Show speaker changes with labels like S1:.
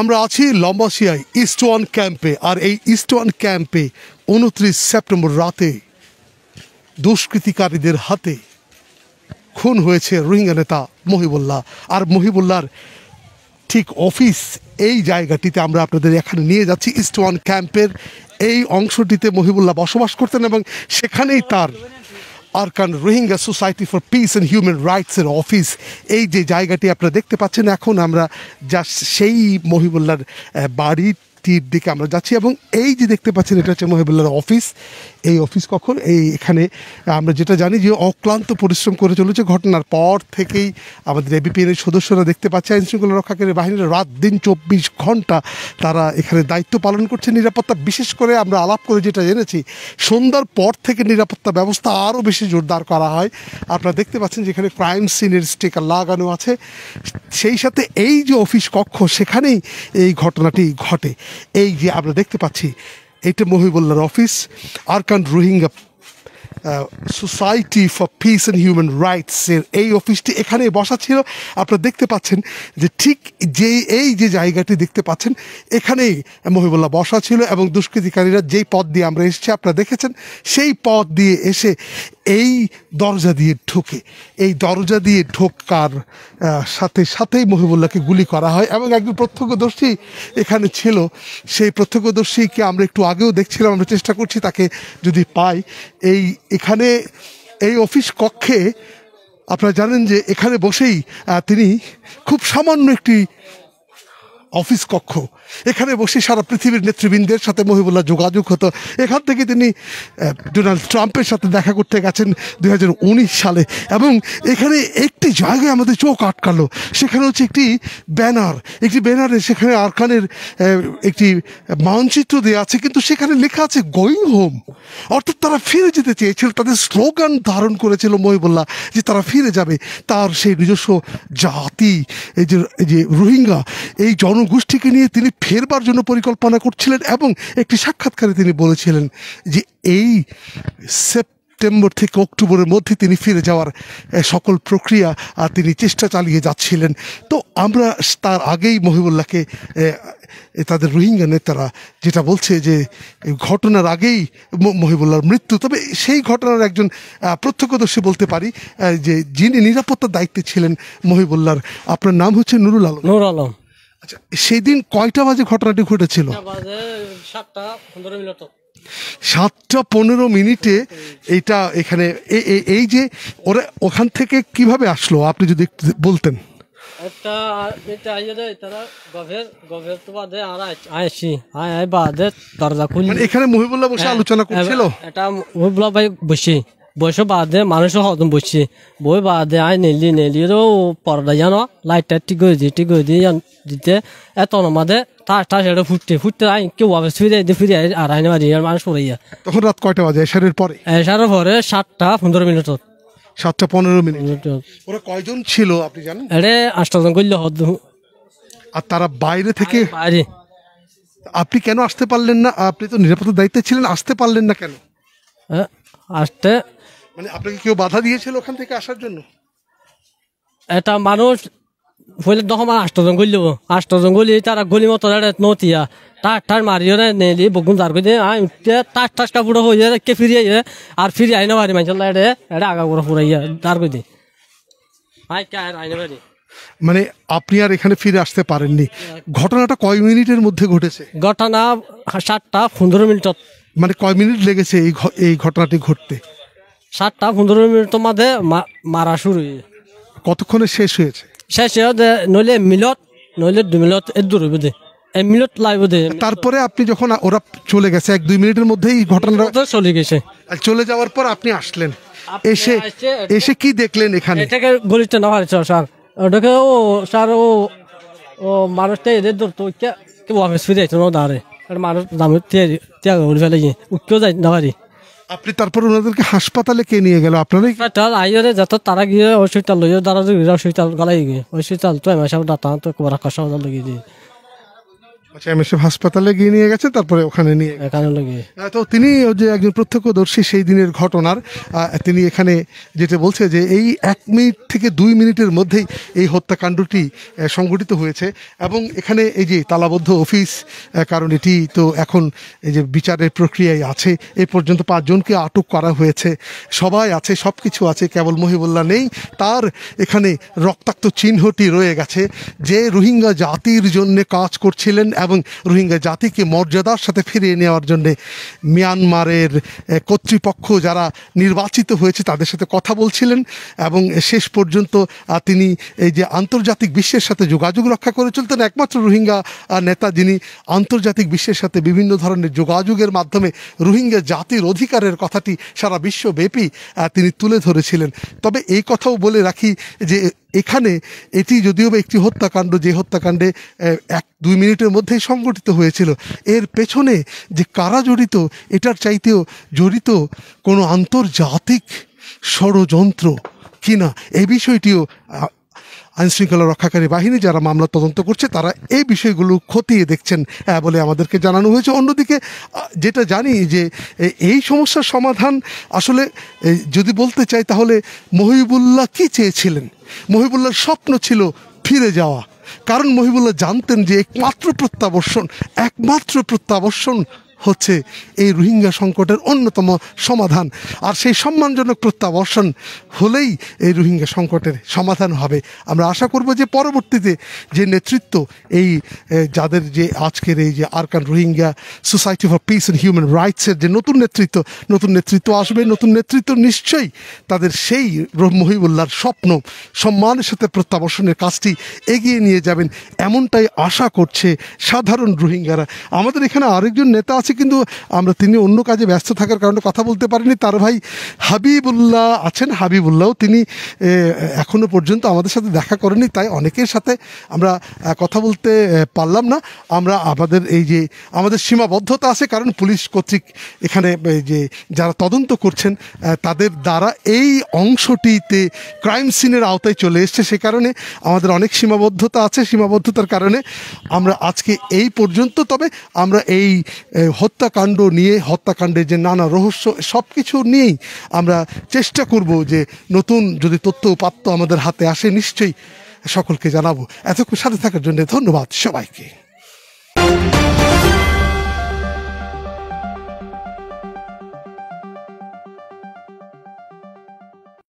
S1: আমরা আছি লম্বাসিয়ায় east one ক্যাম্পে আর এই ইস্ট ওয়ান ক্যাম্পে উনত্রিশ সেপ্টেম্বর রাতে দুষ্কৃতিকারীদের হাতে খুন হয়েছে রোহিঙ্গা নেতা মহিবুল্লাহ আর মহিবুল্লার ঠিক অফিস এই জায়গাটিতে আমরা আপনাদের এখানে নিয়ে যাচ্ছি ইস্ট ওয়ান ক্যাম্পের এই অংশটিতে মহিবুল্লাহ বসবাস করতেন এবং সেখানেই তার Arakan Rohingya society for peace and human রাইটসের অফিস এই যে জায়গাটি আপনারা দেখতে পাচ্ছেন এখন আমরা যা সেই মহিবুল্লার বাড়িটির দিকে আমরা যাচ্ছি এবং এই যে দেখতে পাচ্ছেন এটা হচ্ছে মহিবুল্লার অফিস এই অফিস কখন এই এখানে আমরা যেটা জানি যে অক্লান্ত পরিশ্রম করে চলেছে ঘটনার পর থেকেই আমাদের এর সদস্যরা দেখতে পাচ্ছে আইন শৃঙ্খলা রক্ষাকারী বাহিনীর রাত দিন চব্বিশ ঘন্টা তারা এখানে দায়িত্ব পালন করছে নিরাপত্তা বিশেষ করে আমরা আলাপ করে যেটা জেনেছি সন্ধ্যার পর থেকে নিরাপত্তা ব্যবস্থা আরও বেশি জোরদার করা হয় আপনারা দেখতে পাচ্ছেন যেখানে ক্রাইম সিনের স্টিকার লাগানো আছে সেই সাথে এই যে অফিস কক্ষ সেখানেই এই ঘটনাটি ঘটে এই যে আমরা দেখতে পাচ্ছি এটা মহিবুল্লার office Arakan Rohingya society for peace and human রাইটসের এই অফিসটি এখানে বসা ছিল আপনারা দেখতে পাচ্ছেন যে ঠিক যে এই যে জায়গাটি দেখতে পাচ্ছেন এখানেই মহিবুল্লাহ বসা ছিল এবং দুষ্কৃতিকারীরা যেই পথ দিয়ে আমরা এসেছি আপনারা দেখেছেন সেই পথ দিয়ে এসে এই দরজা দিয়ে ঢোকে এই দরজা দিয়ে ঢোকার সাথে সাথেই মহিবুল্লাহকে গুলি করা হয় এবং একজন প্রত্যক্ষদর্শী এখানে ছিল সেই প্রত্যক্ষদর্শীকে আমরা একটু আগেও দেখছিলাম আমরা চেষ্টা করছি তাকে যদি পাই এই এখানে এই অফিস কক্ষে আপনারা জানেন যে এখানে বসেই তিনি খুব সামান্য একটি অফিস কক্ষ এখানে বসে সারা পৃথিবীর নেতৃবৃন্দের সাথে মহিবুল্লাহ যোগাযোগ হতো এখান থেকে তিনি ডোনাল্ড ট্রাম্পের সাথে দেখা করতে গেছেন দু সালে এবং এখানে একটি জায়গায় আমাদের চোখ আটকালো সেখানে হচ্ছে একটি ব্যানার একটি ব্যানারে সেখানে আরখানের একটি মানচিত্র দেওয়া আছে কিন্তু সেখানে লেখা আছে গোয়িং হোম অর্থাৎ তারা ফিরে যেতে চেয়েছিল তাদের স্লোগান ধারণ করেছিল মহিবুল্লাহ যে তারা ফিরে যাবে তার সেই নিজস্ব জাতি এই যে রোহিঙ্গা এই জন গোষ্ঠীকে নিয়ে তিনি ফেরবার জন্য পরিকল্পনা করছিলেন এবং একটি সাক্ষাৎকারে তিনি বলেছিলেন যে এই সেপ্টেম্বর থেকে অক্টোবরের মধ্যে তিনি ফিরে যাওয়ার সকল প্রক্রিয়া আর তিনি চেষ্টা চালিয়ে যাচ্ছিলেন তো আমরা তার আগেই মহিবুল্লাহকে তাদের রোহিঙ্গা নেতারা যেটা বলছে যে ঘটনার আগেই মহিবুল্লার মৃত্যু তবে সেই ঘটনার একজন প্রত্যক্ষদর্শী বলতে পারি যে যিনি নিরাপত্তার দায়িত্বে ছিলেন মহিবুল্লাহর আপনার নাম হচ্ছে নুরুল আলম নুরুল আলম আচ্ছা সেদিন কয়টা বাজে ঘটনাটি ঘটেছিল সাতটা পনেরো মিনিটে এইটা এখানে এই যে ওরা ওখান থেকে কিভাবে আসলো আপনি যদি বলতেন
S2: একটা এটা গভের তো বাদে আর বাদে মানে এখানে মহিবুল্লাহ বসে হ্যাঁ, আলোচনা করছিল এটা মহিবুল্লাহ ভাই বসে বাদ দিয়ে মানুষও হজম বসছি বই বাদে আই নেলি ও পর্দা জানো লাইটটা ঠিক করে দিই ঠিক করে দিয়ে দিতে এত মাঝে তাস টাস এটা ফুটতে ফুটতে আই কেউ আবার ফিরে দিয়ে ফিরে আয় আর আইনে মারি আর মানুষ পড়ে ইয়া তখন রাত কয়টা বাজে এসারের পরে এসারের পরে সাতটা পনেরো মিনিট সাতটা পনেরো মিনিট
S1: ওরা কয়জন ছিল আপনি জানেন আরে আষ্টজন করলে হদ আর তারা বাইরে থেকে বাইরে আপনি কেন আসতে পারলেন না আপনি তো নিরাপত্তার দায়িত্বে ছিলেন আসতে পারলেন না কেন হ্যাঁ আসতে মানে আপনাকে কেউ বাধা দিয়েছিল ওখান থেকে আসার জন্য
S2: এটা মানুষ ফুলের তখন আষ্ট জঙ্গল দিব আষ্ট জঙ্গল তারা গলি মতো নতিয়া তার টাট মারিও রে নেলি বগুন জার করে তার টাট কাপড় হয়ে কে ফিরিয়ে আর ফিরিয়ে আইনে বাড়ি মানুষ এটা এটা আগা করে ফুরাইয়া তার করে আই কে আইনে বাড়ি
S1: মানে আপনি আর এখানে ফিরে আসতে পারেননি ঘটনাটা কয় মিনিটের মধ্যে ঘটেছে ঘটনা সাতটা পনেরো মিনিট মানে কয় মিনিট
S2: লেগেছে এই এই ঘটনাটি ঘটতে সাতটা পনেরো মিনিটের মধ্যে মারা শুরু কতক্ষণে শেষ হয়েছে শেষ হয়ে নইলে মিলত নইলে দু মিলত এক দূর
S1: বোধে মিনিট লাই বোধে তারপরে আপনি যখন ওরা চলে গেছে এক দুই মিনিটের মধ্যেই ঘটনাটা চলে গেছে চলে যাওয়ার পর আপনি আসলেন এসে এসে কি দেখলেন এখানে
S2: এটাকে গলিতে না হয়েছে স্যার ওটাকে ও স্যার ও ও মানুষটা এদের ধরতো কেউ অফিস ফিরে না দাঁড়ে মানুষ ত্যাগ ফেলে গিয়ে উঠতেও যাই
S1: না পারি আপনি তারপর ওনাদেরকে হাসপাতালে কে নিয়ে গেল আপনারাই
S2: তার আইয়ারে যত তারা গিয়ে হসপিটাল লইয়া তারা হসপিটাল গলাই গিয়ে হসপিটাল তো আমার সব ডাক্তার তো কবার হাসপাতাল লাগিয়ে দিয়ে
S1: আচ্ছা হাসপাতালে গিয়ে নিয়ে গেছে তারপরে ওখানে নিয়ে তো তিনি যে একজন প্রত্যক্ষদর্শী সেই দিনের ঘটনার তিনি এখানে যেটা বলছে যে এই এক মিনিট থেকে দুই মিনিটের মধ্যেই এই হত্যাকাণ্ডটি সংঘটিত হয়েছে এবং এখানে এই যে তালাবদ্ধ অফিস কারণ এটি তো এখন এই যে বিচারের প্রক্রিয়ায় আছে এ পর্যন্ত পাঁচজনকে আটক করা হয়েছে সবাই আছে সব কিছু আছে কেবল মহিবুল্লাহ নেই তার এখানে রক্তাক্ত চিহ্নটি রয়ে গেছে যে রোহিঙ্গা জাতির জন্য কাজ করছিলেন এবং রোহিঙ্গা জাতিকে মর্যাদার সাথে ফিরিয়ে নেওয়ার জন্য মিয়ানমারের কর্তৃপক্ষ যারা নির্বাচিত হয়েছে তাদের সাথে কথা বলছিলেন এবং শেষ পর্যন্ত তিনি এই যে আন্তর্জাতিক বিশ্বের সাথে যোগাযোগ রক্ষা করে চলতেন একমাত্র রোহিঙ্গা নেতা যিনি আন্তর্জাতিক বিশ্বের সাথে বিভিন্ন ধরনের যোগাযোগের মাধ্যমে রোহিঙ্গা জাতির অধিকারের কথাটি সারা বিশ্বব্যাপী তিনি তুলে ধরেছিলেন তবে এই কথাও বলে রাখি যে এখানে এটি যদিও বা একটি হত্যাকাণ্ড যে হত্যাকাণ্ডে এক দুই মিনিটের মধ্যেই সংগঠিত হয়েছিল এর পেছনে যে কারা জড়িত এটার চাইতেও জড়িত কোনো আন্তর্জাতিক ষড়যন্ত্র কিনা এ বিষয়টিও আইনশৃঙ্খলা রক্ষাকারী বাহিনী যারা মামলা তদন্ত করছে তারা এই বিষয়গুলো খতিয়ে দেখছেন বলে আমাদেরকে জানানো হয়েছে অন্যদিকে যেটা জানি যে এই সমস্যার সমাধান আসলে যদি বলতে চাই তাহলে মহিবুল্লাহ কি চেয়েছিলেন মহিবুল্লাহর স্বপ্ন ছিল ফিরে যাওয়া কারণ মহিবুল্লাহ জানতেন যে একমাত্র প্রত্যাবর্ষণ একমাত্র প্রত্যাবর্ষণ হচ্ছে এই রোহিঙ্গা সংকটের অন্যতম সমাধান আর সেই সম্মানজনক প্রত্যাবর্ষণ হলেই এই রোহিঙ্গা সংকটের সমাধান হবে আমরা আশা করব যে পরবর্তীতে যে নেতৃত্ব এই যাদের যে আজকের এই যে Arakan Rohingya society for peace and human রাইটসের যে নতুন নেতৃত্ব নতুন নেতৃত্ব আসবে নতুন নেতৃত্ব নিশ্চয়ই তাদের সেই মহিবুল্লার স্বপ্ন সম্মানের সাথে প্রত্যাবর্ষণের কাজটি এগিয়ে নিয়ে যাবেন এমনটাই আশা করছে সাধারণ রোহিঙ্গারা আমাদের এখানে আরেকজন নেতা আছে করছি কিন্তু আমরা তিনি অন্য কাজে ব্যস্ত থাকার কারণে কথা বলতে পারিনি তার ভাই হাবিবুল্লাহ আছেন হাবিবুল্লাহ তিনি এখনো পর্যন্ত আমাদের সাথে দেখা করেনি তাই অনেকের সাথে আমরা কথা বলতে পারলাম না আমরা আমাদের এই যে আমাদের সীমাবদ্ধতা আছে কারণ পুলিশ কর্তৃক এখানে যে যারা তদন্ত করছেন তাদের দ্বারা এই অংশটিতে ক্রাইম সিনের আওতায় চলে এসছে সে কারণে আমাদের অনেক সীমাবদ্ধতা আছে সীমাবদ্ধতার কারণে আমরা আজকে এই পর্যন্ত তবে আমরা এই হত্যাকাণ্ড নিয়ে হত্যাকাণ্ডের যে নানা রহস্য সব কিছু নিয়েই আমরা চেষ্টা করব যে নতুন যদি তথ্য উপাত্ত আমাদের হাতে আসে নিশ্চয়ই সকলকে জানাবো এতক্ষণ সাথে থাকার জন্য ধন্যবাদ সবাইকে